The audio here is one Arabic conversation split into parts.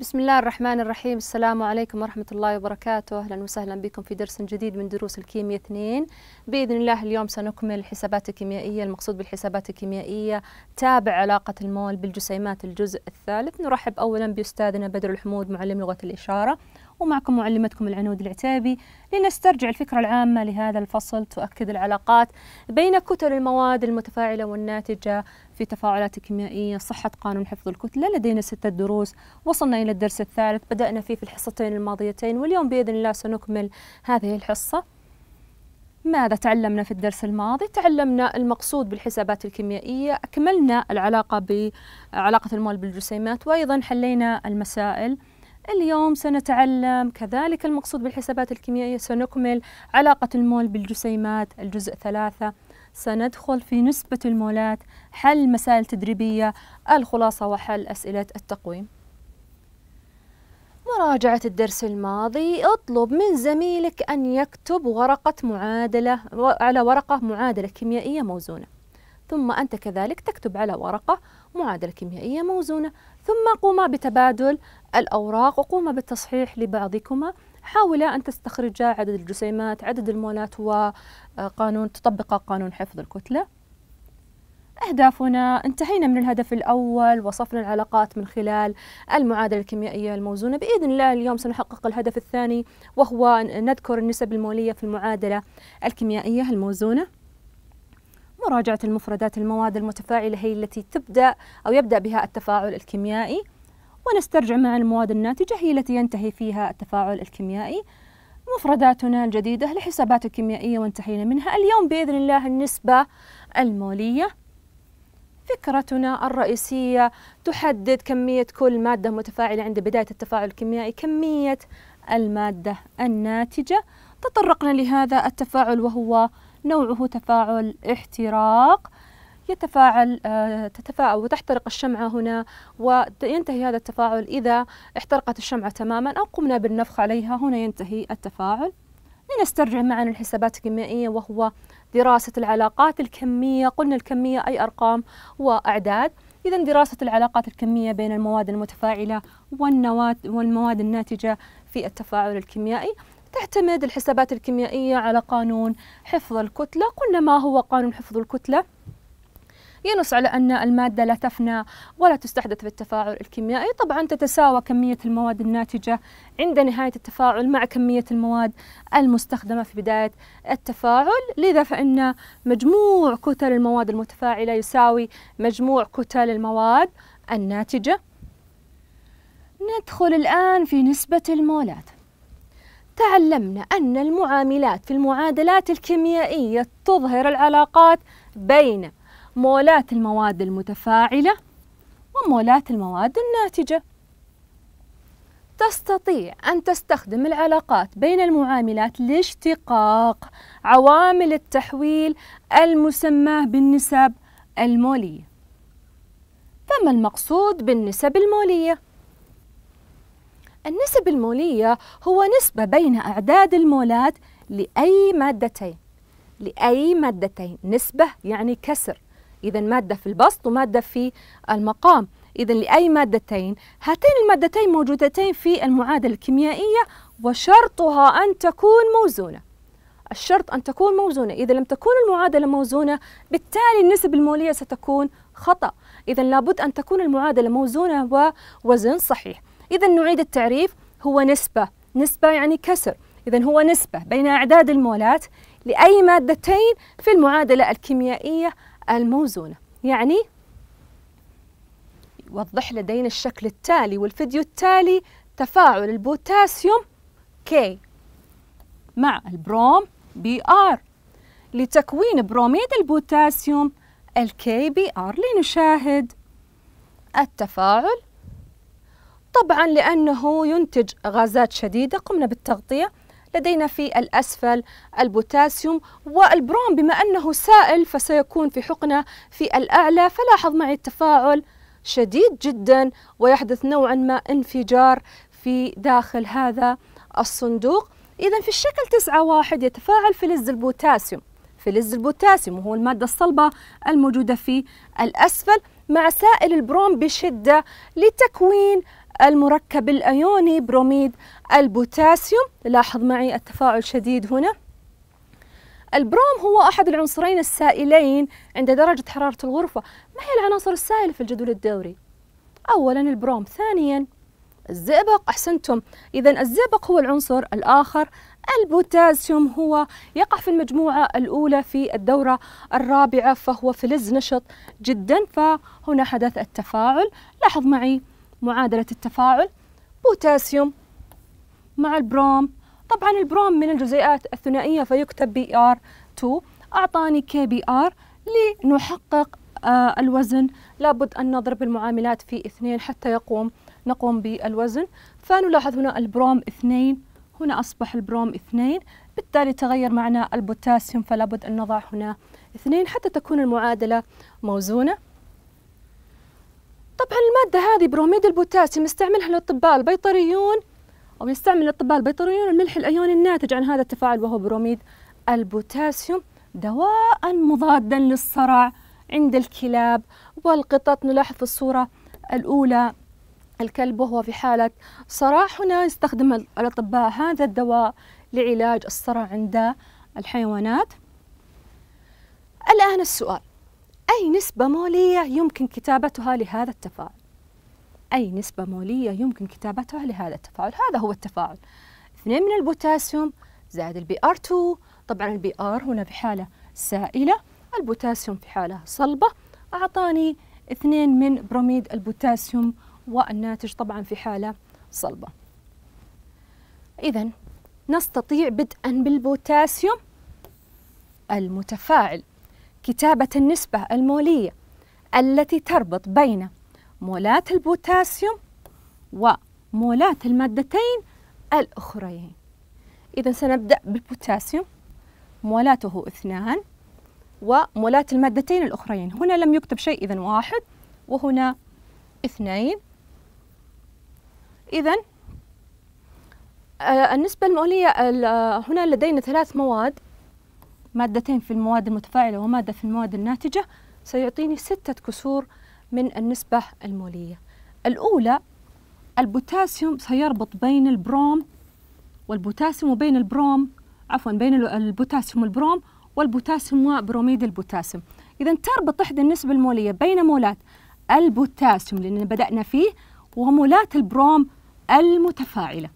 بسم الله الرحمن الرحيم السلام عليكم ورحمة الله وبركاته أهلا وسهلا بكم في درس جديد من دروس الكيمياء 2 بإذن الله اليوم سنكمل الحسابات الكيميائية المقصود بالحسابات الكيميائية تابع علاقة المول بالجسيمات الجزء الثالث نرحب أولا بأستاذنا بدر الحمود معلم لغة الإشارة ومعكم معلمتكم العنود العتيبي لنسترجع الفكرة العامة لهذا الفصل تؤكد العلاقات بين كتل المواد المتفاعلة والناتجة في تفاعلات كيميائية صحة قانون حفظ الكتلة لدينا ستة دروس وصلنا إلى الدرس الثالث بدأنا فيه في الحصتين الماضيتين واليوم بإذن الله سنكمل هذه الحصة ماذا تعلمنا في الدرس الماضي؟ تعلمنا المقصود بالحسابات الكيميائية، أكملنا العلاقة بعلاقة المول بالجسيمات وأيضا حلينا المسائل اليوم سنتعلم كذلك المقصود بالحسابات الكيميائية سنكمل علاقة المول بالجسيمات الجزء ثلاثة سندخل في نسبة المولات حل مسائل تدريبية الخلاصة وحل أسئلة التقويم مراجعة الدرس الماضي اطلب من زميلك أن يكتب ورقة معادلة على ورقة معادلة كيميائية موزونة ثم أنت كذلك تكتب على ورقة معادلة كيميائية موزونة ثم قوما بتبادل الأوراق وقوما بالتصحيح لبعضكما حاولا أن تستخرجا عدد الجسيمات عدد المولات وقانون آه، تطبقا قانون حفظ الكتلة أهدافنا انتهينا من الهدف الأول وصفنا العلاقات من خلال المعادلة الكيميائية الموزونة بإذن الله اليوم سنحقق الهدف الثاني وهو نذكر النسب المولية في المعادلة الكيميائية الموزونة مراجعة المفردات المواد المتفاعلة هي التي تبدأ أو يبدأ بها التفاعل الكيميائي ونسترجع مع المواد الناتجة هي التي ينتهي فيها التفاعل الكيميائي مفرداتنا الجديدة لحسابات الكيميائية وانتهينا منها اليوم بإذن الله النسبة المولية فكرتنا الرئيسية تحدد كمية كل مادة متفاعلة عند بداية التفاعل الكيميائي كمية المادة الناتجة تطرقنا لهذا التفاعل وهو نوعه تفاعل احتراق يتفاعل آه، تتفاعل وتحترق الشمعة هنا وينتهي هذا التفاعل إذا احترقت الشمعة تماما أو قمنا بالنفخ عليها هنا ينتهي التفاعل لنسترجع معا الحسابات الكيميائية وهو دراسة العلاقات الكمية قلنا الكمية أي أرقام وأعداد إذا دراسة العلاقات الكمية بين المواد المتفاعلة والنواد والمواد الناتجة في التفاعل الكيميائي تعتمد الحسابات الكيميائية على قانون حفظ الكتلة قلنا ما هو قانون حفظ الكتلة ينص على أن المادة لا تفنى ولا تستحدث في التفاعل الكيميائي طبعا تتساوى كمية المواد الناتجة عند نهاية التفاعل مع كمية المواد المستخدمة في بداية التفاعل لذا فإن مجموع كتل المواد المتفاعلة يساوي مجموع كتل المواد الناتجة ندخل الآن في نسبة المولات تعلمنا أن المعاملات في المعادلات الكيميائية تظهر العلاقات بين مولات المواد المتفاعلة ومولات المواد الناتجة تستطيع أن تستخدم العلاقات بين المعاملات لاشتقاق عوامل التحويل المسماة بالنسب المولية فما المقصود بالنسب المولية؟ النسب المولية هو نسبة بين أعداد المولات لأي مادتين لأي مادتين نسبة يعني كسر إذا مادة في البسط ومادة في المقام إذا لأي مادتين هاتين المادتين موجودتين في المعادلة الكيميائية وشرطها أن تكون موزونة الشرط أن تكون موزونة إذا لم تكون المعادلة موزونة بالتالي النسب المولية ستكون خطأ إذا لابد أن تكون المعادلة موزونة ووزن صحيح إذا نعيد التعريف هو نسبة نسبة يعني كسر إذا هو نسبة بين أعداد المولات لأي مادتين في المعادلة الكيميائية الموزونة يعني يوضح لدينا الشكل التالي والفيديو التالي تفاعل البوتاسيوم K مع البروم Br لتكوين بروميد البوتاسيوم الكي-بي-آر لنشاهد التفاعل طبعا لأنه ينتج غازات شديدة قمنا بالتغطية لدينا في الأسفل البوتاسيوم والبروم بما أنه سائل فسيكون في حقنة في الأعلى فلاحظ معي التفاعل شديد جدا ويحدث نوعا ما انفجار في داخل هذا الصندوق إذا في الشكل تسعة واحد يتفاعل فلز البوتاسيوم فلز البوتاسيوم وهو المادة الصلبة الموجودة في الأسفل مع سائل البروم بشدة لتكوين المركب الأيوني بروميد البوتاسيوم لاحظ معي التفاعل شديد هنا البروم هو أحد العنصرين السائلين عند درجة حرارة الغرفة ما هي العناصر السائلة في الجدول الدوري؟ أولا البروم ثانيا الزئبق أحسنتم إذا الزئبق هو العنصر الآخر البوتاسيوم هو يقع في المجموعة الأولى في الدورة الرابعة فهو فلز نشط جدا فهنا حدث التفاعل لاحظ معي معادلة التفاعل بوتاسيوم مع البروم طبعا البروم من الجزيئات الثنائية فيكتب بي ار 2 أعطاني كي بي ار لنحقق آه الوزن لابد أن نضرب المعاملات في اثنين حتى يقوم نقوم بالوزن فنلاحظ هنا البروم اثنين هنا أصبح البروم اثنين بالتالي تغير معنا البوتاسيوم فلابد أن نضع هنا اثنين حتى تكون المعادلة موزونة طبعا المادة هذه بروميد البوتاسيوم يستعملها الأطباء البيطريون أو يستعمل الأطباء البيطريون الملح الأيوني الناتج عن هذا التفاعل وهو بروميد البوتاسيوم دواء مضادا للصرع عند الكلاب والقطط نلاحظ في الصورة الأولى الكلب وهو في حالة صرع هنا يستخدم الأطباء هذا الدواء لعلاج الصرع عند الحيوانات الآن السؤال أي نسبة مولية يمكن كتابتها لهذا التفاعل أي نسبة مولية يمكن كتابتها لهذا التفاعل هذا هو التفاعل اثنين من البوتاسيوم زائد البي ار 2 طبعا البي ار هنا في حالة سائلة البوتاسيوم في حالة صلبة أعطاني اثنين من بروميد البوتاسيوم والناتج طبعا في حالة صلبة إذا نستطيع بدءا بالبوتاسيوم المتفاعل كتابة النسبة المولية التي تربط بين مولات البوتاسيوم ومولات المادتين الأخريين إذا سنبدأ بالبوتاسيوم مولاته اثنان ومولات المادتين الأخريين هنا لم يكتب شيء إذا واحد وهنا اثنين إذا آه، النسبة المولية آه، هنا لدينا ثلاث مواد مادتين في المواد المتفاعلة ومادة في المواد الناتجة سيعطيني ستة كسور من النسبة المولية الأولى البوتاسيوم سيربط بين البروم والبوتاسيوم وبين البروم عفوا بين البوتاسيوم والبروم والبوتاسيوم وبروميد البوتاسيوم إذا تربط إحدى النسبة المولية بين مولات البوتاسيوم لأننا بدأنا فيه ومولات البروم المتفاعلة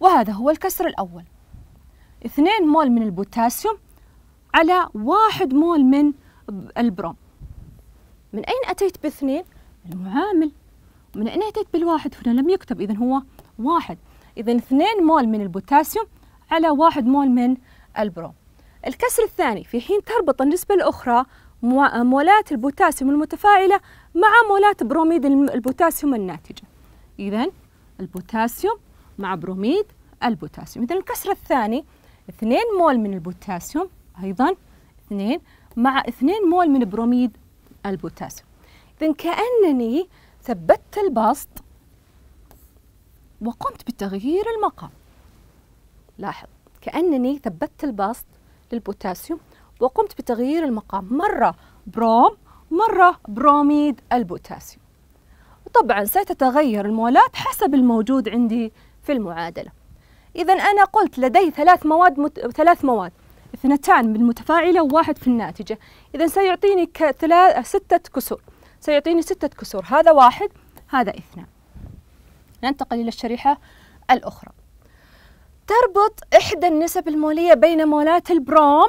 وهذا هو الكسر الأول 2 مول من البوتاسيوم على 1 مول من البروم من أين أتيت باثنين؟ المعامل من أين أتيت بالواحد؟ هنا لم يكتب إذا هو واحد إذا 2 مول من البوتاسيوم على 1 مول من البروم الكسر الثاني في حين تربط النسبة الأخرى مولات البوتاسيوم المتفاعلة مع مولات بروميد البوتاسيوم الناتجة إذا البوتاسيوم مع بروميد البوتاسيوم إذا الكسر الثاني 2 مول من البوتاسيوم أيضا 2 مع 2 مول من بروميد البوتاسيوم إذا كأنني ثبتت البسط وقمت بتغيير المقام لاحظ كأنني ثبتت البسط للبوتاسيوم وقمت بتغيير المقام مرة بروم مرة بروميد البوتاسيوم وطبعا ستتغير المولات حسب الموجود عندي في المعادلة إذا أنا قلت لدي ثلاث مواد مت... ثلاث مواد اثنتان بالمتفاعلة وواحد في الناتجة إذا سيعطيني كثلاث... ستة كسور سيعطيني ستة كسور هذا واحد هذا اثنان ننتقل إلى الشريحة الأخرى تربط إحدى النسب المولية بين مولات البروم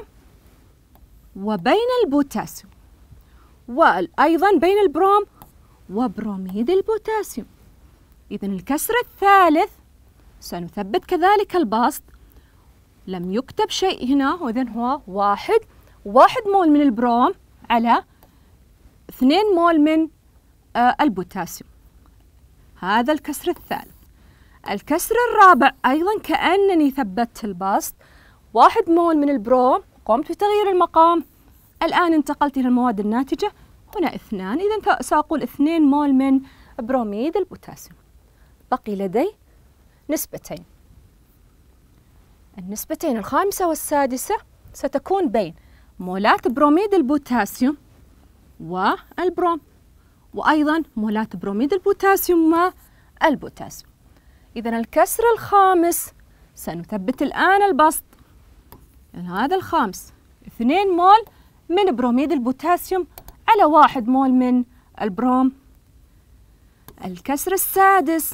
وبين البوتاسيوم وأيضا بين البروم وبروميد البوتاسيوم إذا الكسر الثالث سنثبت كذلك البسط لم يكتب شيء هنا وإذن هو واحد واحد مول من البروم على اثنين مول من آه البوتاسيوم هذا الكسر الثالث الكسر الرابع أيضا كأنني ثبتت البسط واحد مول من البروم قمت بتغيير المقام الآن انتقلت إلى المواد الناتجة هنا اثنان إذا سأقول اثنين مول من بروميد البوتاسيوم بقي لدي نسبتين النسبتين الخامسة والسادسة ستكون بين مولات بروميد البوتاسيوم والبروم وأيضا مولات بروميد البوتاسيوم والبوتاسيوم إذا الكسر الخامس سنثبت الآن البسط هذا الخامس 2 مول من بروميد البوتاسيوم على 1 مول من البروم الكسر السادس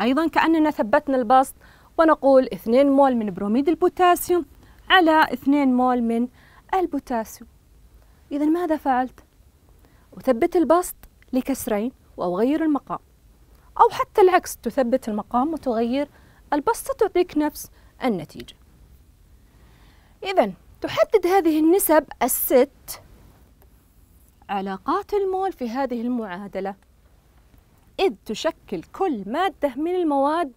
أيضا كأننا ثبتنا البسط ونقول 2 مول من بروميد البوتاسيوم على 2 مول من البوتاسيوم إذا ماذا فعلت؟ أثبت البسط لكسرين وأغير المقام أو حتى العكس تثبت المقام وتغير البسط تعطيك نفس النتيجة إذا تحدد هذه النسب الست علاقات المول في هذه المعادلة إذ تشكل كل مادة من المواد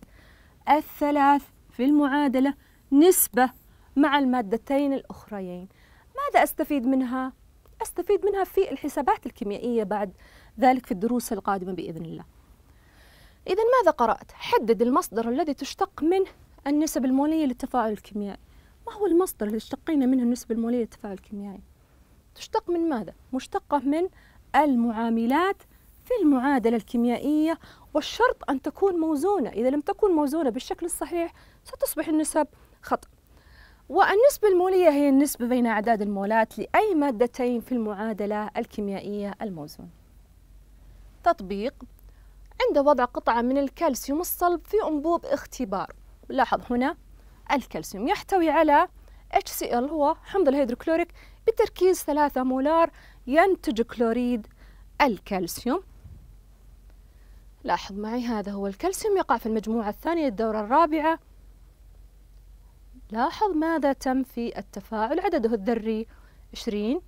الثلاث في المعادلة نسبة مع المادتين الأخريين ماذا أستفيد منها؟ أستفيد منها في الحسابات الكيميائية بعد ذلك في الدروس القادمة بإذن الله إذا ماذا قرأت؟ حدد المصدر الذي تشتق منه النسب المولية للتفاعل الكيميائي ما هو المصدر اللي اشتقينا منه النسبة المولية للتفاعل الكيميائي؟ تشتق من ماذا؟ مشتقة من المعاملات في المعادلة الكيميائية والشرط أن تكون موزونة إذا لم تكن موزونة بالشكل الصحيح ستصبح النسب خطأ والنسبة المولية هي النسبة بين أعداد المولات لأي مادتين في المعادلة الكيميائية الموزونة تطبيق عند وضع قطعة من الكالسيوم الصلب في أنبوب اختبار لاحظ هنا الكالسيوم يحتوي على HCl هو حمض الهيدروكلوريك بتركيز 3 مولار ينتج كلوريد الكالسيوم لاحظ معي هذا هو الكالسيوم يقع في المجموعة الثانية الدورة الرابعة لاحظ ماذا تم في التفاعل عدده الذري 20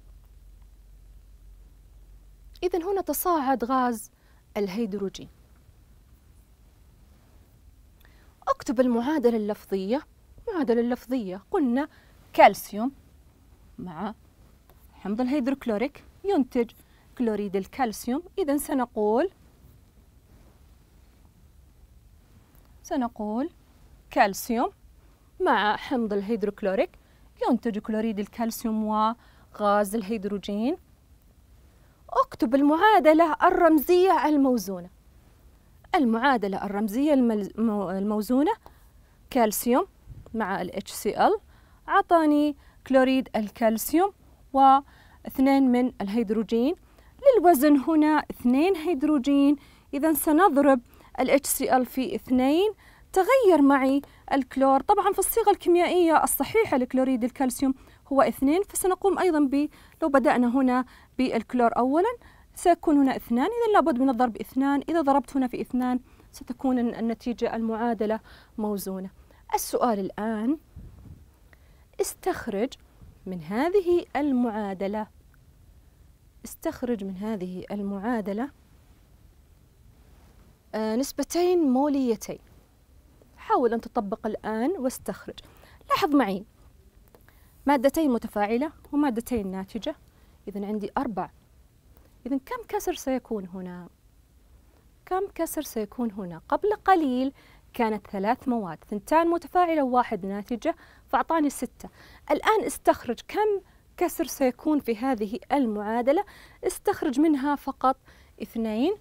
إذا هنا تصاعد غاز الهيدروجين اكتب المعادلة اللفظية المعادلة اللفظية قلنا كالسيوم مع حمض الهيدروكلوريك ينتج كلوريد الكالسيوم إذا سنقول سنقول كالسيوم مع حمض الهيدروكلوريك ينتج كلوريد الكالسيوم وغاز الهيدروجين اكتب المعادلة الرمزية الموزونة المعادلة الرمزية الموزونة كالسيوم مع ال HCl عطاني كلوريد الكالسيوم واثنين من الهيدروجين للوزن هنا اثنين هيدروجين إذا سنضرب ال HCl في اثنين تغير معي الكلور طبعا في الصيغة الكيميائية الصحيحة لكلوريد الكالسيوم هو اثنين فسنقوم أيضا ب لو بدأنا هنا بالكلور أولا سيكون هنا اثنان إذا لابد من الضرب اثنان إذا ضربت هنا في اثنان ستكون النتيجة المعادلة موزونة السؤال الآن استخرج من هذه المعادلة استخرج من هذه المعادلة آه، نسبتين موليتين حاول أن تطبق الآن واستخرج لاحظ معي مادتين متفاعلة ومادتين ناتجة إذا عندي أربع إذا كم كسر سيكون هنا؟ كم كسر سيكون هنا؟ قبل قليل كانت ثلاث مواد ثنتان متفاعلة وواحد ناتجة فأعطاني ستة الآن استخرج كم كسر سيكون في هذه المعادلة استخرج منها فقط اثنين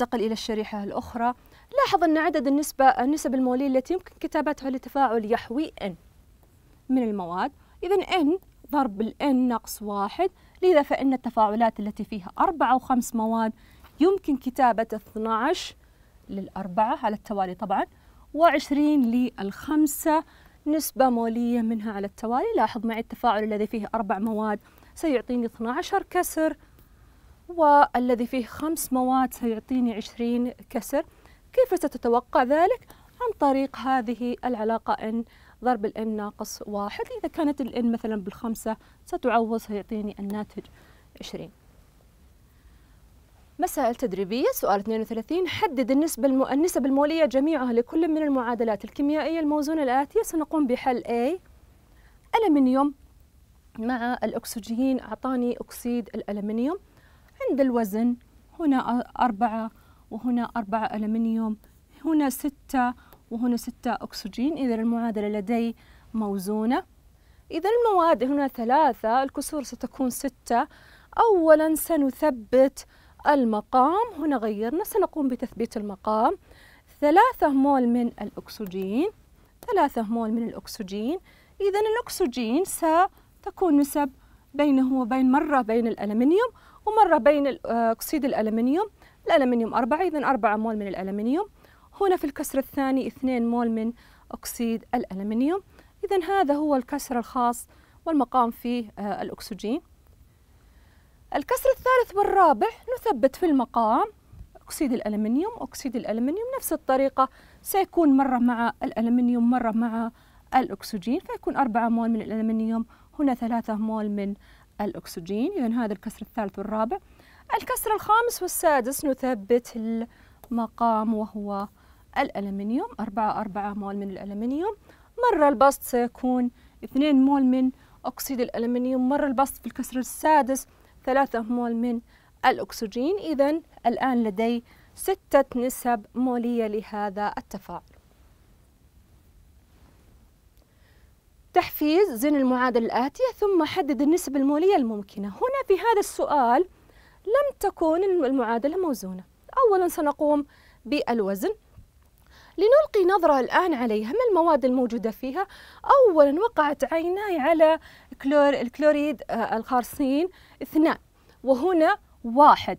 ننتقل إلى الشريحة الأخرى لاحظ أن عدد النسبة النسب المولية التي يمكن كتابتها لتفاعل يحوي N من المواد إذا N ضرب الـ N ناقص واحد لذا فإن التفاعلات التي فيها أربعة أو خمس مواد يمكن كتابة 12 للأربعة على التوالي طبعا وعشرين للخمسة نسبة مولية منها على التوالي لاحظ معي التفاعل الذي فيه أربع مواد سيعطيني 12 كسر والذي فيه خمس مواد سيعطيني 20 كسر كيف ستتوقع ذلك؟ عن طريق هذه العلاقة n ضرب ال n ناقص واحد إذا كانت ال n مثلا بالخمسة ستعوض سيعطيني الناتج 20 مسائل تدريبية سؤال 32 حدد النسبة النسب المولية جميعها لكل من المعادلات الكيميائية الموزونة الآتية سنقوم بحل A ألمنيوم مع الأكسجين أعطاني أكسيد الألمنيوم عند الوزن هنا أربعة وهنا أربعة ألمنيوم هنا ستة وهنا ستة أكسجين إذا المعادلة لدي موزونة إذا المواد هنا ثلاثة الكسور ستكون ستة أولا سنثبت المقام هنا غيرنا سنقوم بتثبيت المقام ثلاثة مول من الأكسجين ثلاثة مول من الأكسجين إذا الأكسجين ستكون نسب بينه وبين مرة بين الألمنيوم ومرة بين آه، أكسيد الألمنيوم الألمنيوم أربعة إذا أربعة مول من الألمنيوم هنا في الكسر الثاني اثنين مول من أكسيد الألمنيوم إذا هذا هو الكسر الخاص والمقام فيه آه، الأكسجين الكسر الثالث والرابع نثبت في المقام أكسيد الألمنيوم أكسيد الألمنيوم نفس الطريقة سيكون مرة مع الألمنيوم مرة مع الأكسجين فيكون أربعة مول من الألمنيوم هنا ثلاثة مول من الأكسجين إذا هذا الكسر الثالث والرابع الكسر الخامس والسادس نثبت المقام وهو الألمنيوم أربعة أربعة مول من الألمنيوم مرة البسط سيكون اثنين مول من أكسيد الألمنيوم مرة البسط في الكسر السادس ثلاثة مول من الأكسجين إذا الآن لدي ستة نسب مولية لهذا التفاعل تحفيز زن المعادلة الآتية ثم حدد النسب المولية الممكنة هنا في هذا السؤال لم تكن المعادلة موزونة أولا سنقوم بالوزن لنلقي نظرة الآن عليها ما المواد الموجودة فيها أولا وقعت عيناي على كلور الكلوريد آه، الخارصين اثنان وهنا واحد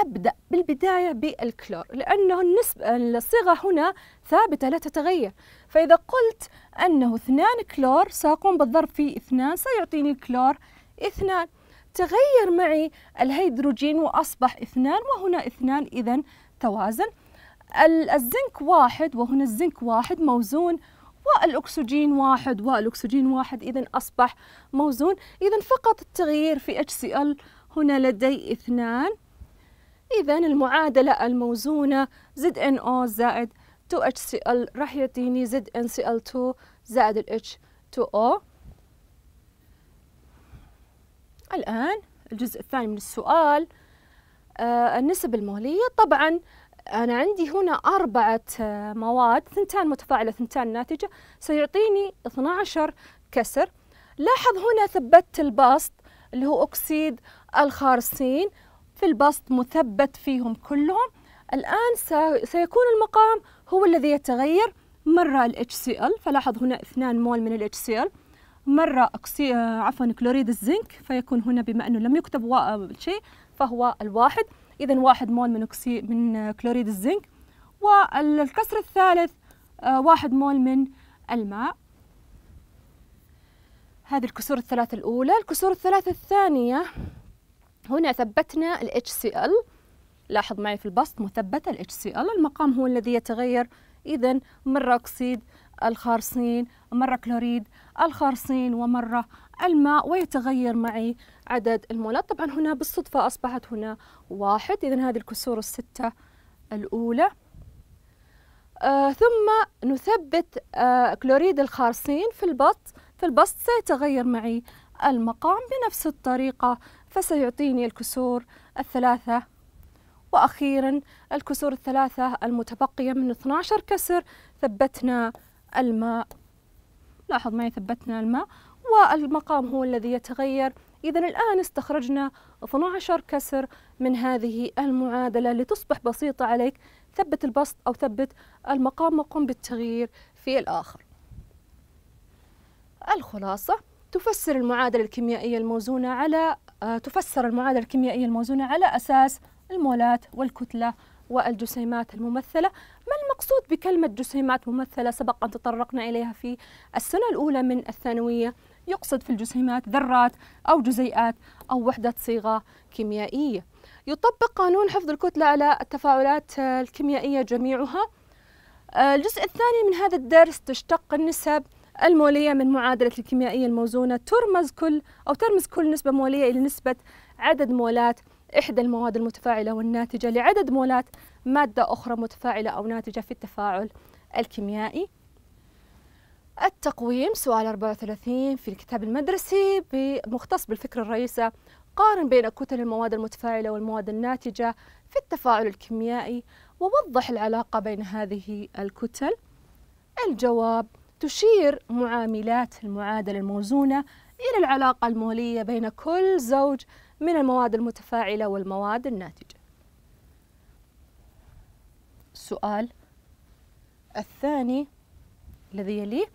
أبدأ بالبداية بالكلور لأنه النسبة الصيغة هنا ثابتة لا تتغير فإذا قلت أنه اثنان كلور سأقوم بالضرب في اثنان سيعطيني الكلور اثنان تغير معي الهيدروجين وأصبح اثنان وهنا اثنان إذا توازن الزنك واحد وهنا الزنك واحد موزون والأكسجين واحد والأكسجين واحد إذا أصبح موزون إذا فقط التغيير في HCl هنا لدي اثنان إذا المعادلة الموزونة ZNO زائد 2HCl راح يعطيني ZnCl2 زائد ال H2O الآن الجزء الثاني من السؤال آه النسب المولية طبعا أنا عندي هنا أربعة آه، مواد ثنتان متفاعلة ثنتان ناتجة سيعطيني 12 كسر لاحظ هنا ثبت البسط اللي هو أكسيد الخارسين في البسط مثبت فيهم كلهم الآن سيكون المقام هو الذي يتغير مرة ال HCl فلاحظ هنا 2 مول من ال HCl مرة أكسي... آه، عفوا كلوريد الزنك فيكون هنا بما أنه لم يكتب شيء فهو الواحد إذا واحد مول من أكسي... من آه، كلوريد الزنك والكسر الثالث آه، واحد مول من الماء هذه الكسور الثلاثة الأولى الكسور الثلاثة الثانية هنا ثبتنا ال HCl لاحظ معي في البسط مثبتة ال HCl المقام هو الذي يتغير إذا مرة أكسيد الخارصين مرة كلوريد الخارصين ومرة الماء ويتغير معي عدد المولات طبعا هنا بالصدفة أصبحت هنا واحد إذا هذه الكسور الستة الأولى آه ثم نثبت آه كلوريد الخارصين في البسط في البسط سيتغير معي المقام بنفس الطريقة فسيعطيني الكسور الثلاثة وأخيرا الكسور الثلاثة المتبقية من 12 كسر ثبتنا الماء لاحظ معي ثبتنا الماء والمقام هو الذي يتغير إذا الآن استخرجنا 12 كسر من هذه المعادلة لتصبح بسيطة عليك ثبت البسط أو ثبت المقام وقم بالتغيير في الآخر الخلاصة تفسر المعادلة الكيميائية الموزونة على آه، تفسر المعادلة الكيميائية الموزونة على أساس المولات والكتلة والجسيمات الممثلة ما المقصود بكلمة جسيمات ممثلة سبق أن تطرقنا إليها في السنة الأولى من الثانوية يقصد في الجسيمات ذرات أو جزيئات أو وحدة صيغة كيميائية يطبق قانون حفظ الكتلة على التفاعلات الكيميائية جميعها آه، الجزء الثاني من هذا الدرس تشتق النسب المولية من معادلة الكيميائية الموزونة ترمز كل أو ترمز كل نسبة مولية إلى نسبة عدد مولات إحدى المواد المتفاعلة والناتجة لعدد مولات مادة أخرى متفاعلة أو ناتجة في التفاعل الكيميائي التقويم سؤال 34 في الكتاب المدرسي مختص بالفكرة الرئيسة قارن بين كتل المواد المتفاعلة والمواد الناتجة في التفاعل الكيميائي ووضح العلاقة بين هذه الكتل الجواب تشير معاملات المعادلة الموزونة إلى العلاقة المولية بين كل زوج من المواد المتفاعلة والمواد الناتجة السؤال الثاني الذي يليه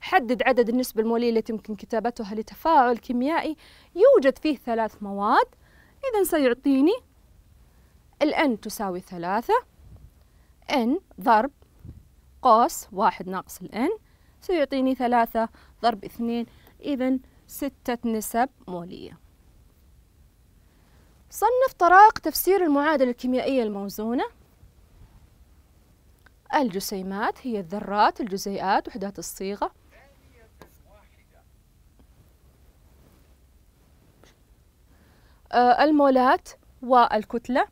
حدد عدد النسبة المولية التي يمكن كتابتها لتفاعل كيميائي يوجد فيه ثلاث مواد إذا سيعطيني N تساوي ثلاثة N ضرب قوس واحد ناقص N سيعطيني ثلاثة ضرب اثنين إذا ستة نسب مولية صنف طرائق تفسير المعادلة الكيميائية الموزونة الجسيمات هي الذرات الجزيئات وحدات الصيغة آه، المولات والكتلة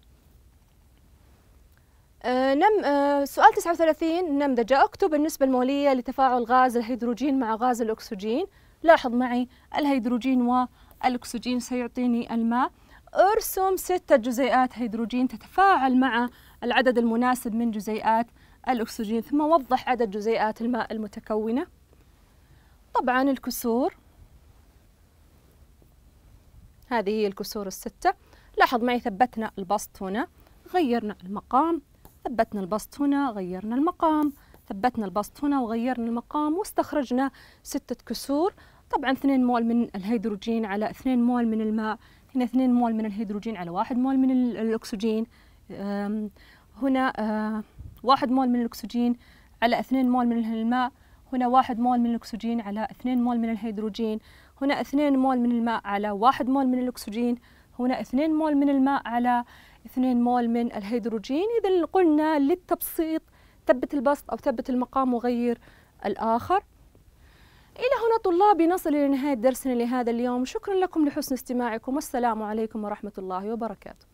آه، نم آه، سؤال 39 نمذجة اكتب النسبة المولية لتفاعل غاز الهيدروجين مع غاز الأكسجين لاحظ معي الهيدروجين والأكسجين سيعطيني الماء ارسم ستة جزيئات هيدروجين تتفاعل مع العدد المناسب من جزيئات الأكسجين ثم وضح عدد جزيئات الماء المتكونة طبعا الكسور هذه هي الكسور الستة لاحظ معي ثبتنا البسط هنا غيرنا المقام ثبتنا البسط هنا غيرنا المقام ثبتنا البسط هنا وغيرنا المقام واستخرجنا ستة كسور طبعا 2 مول من الهيدروجين على 2 مول من الماء هنا 2 مول من الهيدروجين على 1 مول من الأكسجين هنا 1 مول من الأكسجين على 2 مول من الماء هنا 1 مول من الأكسجين على 2 مول من الهيدروجين هنا 2 مول من الماء على 1 مول من الأكسجين هنا 2 مول من الماء على 2 مول من الهيدروجين إذا قلنا للتبسيط ثبت البسط أو ثبت المقام وغير الآخر إلى هنا طلابي نصل إلى نهاية درسنا لهذا اليوم شكرا لكم لحسن استماعكم والسلام عليكم ورحمة الله وبركاته